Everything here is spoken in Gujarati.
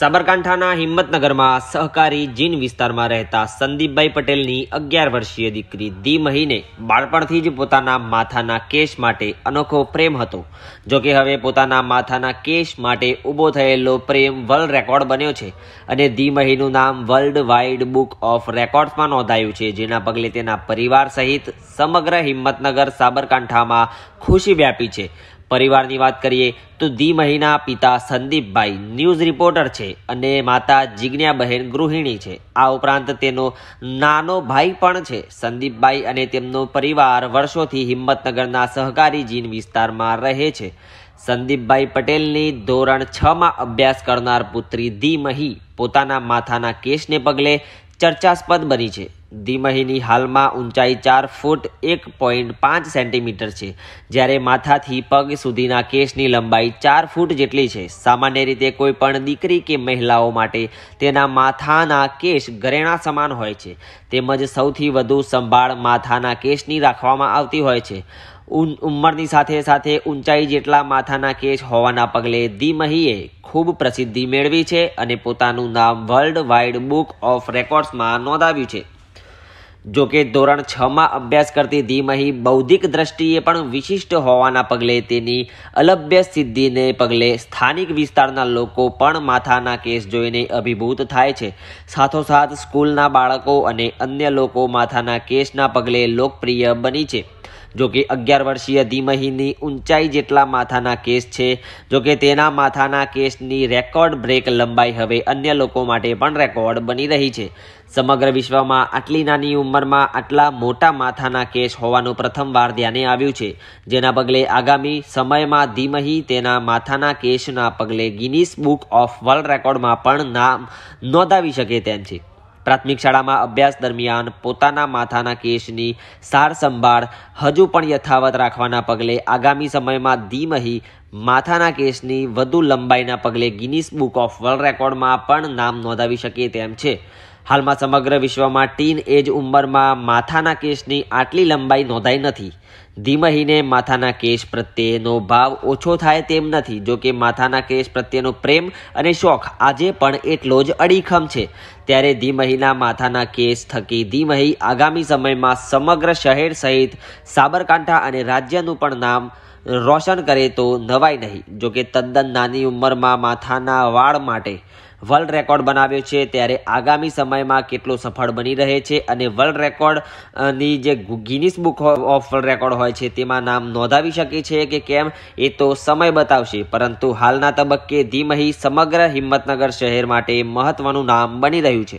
સાબરકાંઠાના હિંમતનગરમાં સહકારી જીન વિસ્તારમાં રહેતા સંદીપભાઈ પટેલની અગિયાર વર્ષીય દીકરી દી મહિને બાળપણથી જ પોતાના માથાના કેશ માટે અનોખો પ્રેમ હતો જોકે હવે પોતાના માથાના કેશ માટે ઊભો થયેલો પ્રેમ વર્લ્ડ રેકોર્ડ બન્યો છે અને દી મહીનું નામ વર્લ્ડ વાઇડ બુક ઓફ રેકોર્ડ્સમાં નોંધાયું છે જેના પગલે તેના પરિવાર સહિત સમગ્ર હિંમતનગર સાબરકાંઠામાં ખુશી વ્યાપી છે પરિવારની વાત કરીએ તો દી મહિના પિતા સંદીપભાઈ ન્યૂઝ રિપોર્ટર છે અને માતા જિજ્ઞાબહેન ગૃહિણી છે આ ઉપરાંત તેનો નાનો ભાઈ પણ છે સંદીપભાઈ અને તેમનો પરિવાર વર્ષોથી હિંમતનગરના સહકારી જીન વિસ્તારમાં રહે છે સંદીપભાઈ પટેલની ધોરણ છમાં અભ્યાસ કરનાર પુત્રી ધી મહી પોતાના માથાના કેસને પગલે ચર્ચાસ્પદ બની છે ધીમહીની હાલમાં ઊંચાઈ ચાર ફૂટ એક પોઈન્ટ પાંચ સેન્ટીમીટર છે જ્યારે માથાથી પગ સુધીના કેશની લંબાઈ ચાર ફૂટ જેટલી છે સામાન્ય રીતે કોઈ પણ દીકરી કે મહિલાઓ માટે તેના માથાના કેશ ઘરેણા સમાન હોય છે તેમજ સૌથી વધુ સંભાળ માથાના કેશની રાખવામાં આવતી હોય છે ઉંમરની સાથે સાથે ઊંચાઈ જેટલા માથાના કેશ હોવાના પગલે ધીમહીએ ખૂબ પ્રસિદ્ધિ મેળવી છે અને પોતાનું નામ વર્લ્ડ વાઇડ બુક ઓફ રેકોર્ડ્સમાં નોંધાવ્યું છે જો કે ધોરણ છમાં અભ્યાસ કરતી ધીમહી બૌદ્ધિક દ્રષ્ટિએ પણ વિશિષ્ટ હોવાના પગલે તેની અલભ્ય સિદ્ધિને પગલે સ્થાનિક વિસ્તારના લોકો પણ માથાના કેસ જોઈને અભિભૂત થાય છે સાથોસાથ સ્કૂલના બાળકો અને અન્ય લોકો માથાના કેસના પગલે લોકપ્રિય બની છે જોકે અગિયાર વર્ષીય ધીમહીની ઊંચાઈ જેટલા માથાના કેસ છે જોકે તેના માથાના કેસની રેકોર્ડ બ્રેક લંબાઈ હવે અન્ય લોકો માટે પણ રેકોર્ડ બની રહી છે સમગ્ર વિશ્વમાં આટલી નાની ઉંમરમાં આટલા મોટા માથાના કેસ હોવાનું પ્રથમવાર ધ્યાને આવ્યું છે જેના પગલે આગામી સમયમાં ધીમહી તેના માથાના કેસના પગલે ગિનિસ બુક ઓફ વર્લ્ડ રેકોર્ડમાં પણ નામ નોંધાવી શકે તેમ છે પ્રાથમિક શાળામાં અભ્યાસ દરમિયાન પોતાના માથાના કેસની સાર સંભાળ હજુ પણ યથાવત રાખવાના પગલે આગામી સમયમાં ધીમહી માથાના કેસની વધુ લંબાઈના પગલે ગિનિસ બુક ઓફ વર્લ્ડ રેકોર્ડમાં પણ નામ નોંધાવી શકે તેમ છે હાલમાં સમગ્ર વિશ્વમાં ટીન એજ ઉંમરમાં માથાના કેસની આટલી લંબાઈ નોંધાઈ નથી ધીમહીને માથાના કેસ પ્રત્યેનો ભાવ ઓછો થાય તેમ નથી જોકે માથાના કેસ પ્રત્યેનો પ્રેમ અને શોખ આજે પણ એટલો જ અડીખમ છે ત્યારે ધીમહીના માથાના કેસ થકી ધીમહી આગામી સમયમાં સમગ્ર શહેર સહિત સાબરકાંઠા અને રાજ્યનું પણ નામ રોશન કરે તો નવાય નહીં જોકે તદ્દન નાની ઉંમરમાં માથાના વાળ માટે વર્લ્ડ રેકોર્ડ બનાવ્યો છે ત્યારે આગામી સમયમાં કેટલો સફળ બની રહે છે અને વર્લ્ડ રેકોર્ડની જે Guinness book of world record હોય છે તેમાં નામ નોંધાવી શકે છે કે કેમ એ તો સમય બતાવશે પરંતુ હાલના તબક્કે ધીમહી સમગ્ર હિંમતનગર શહેર માટે મહત્વનું નામ બની રહ્યું છે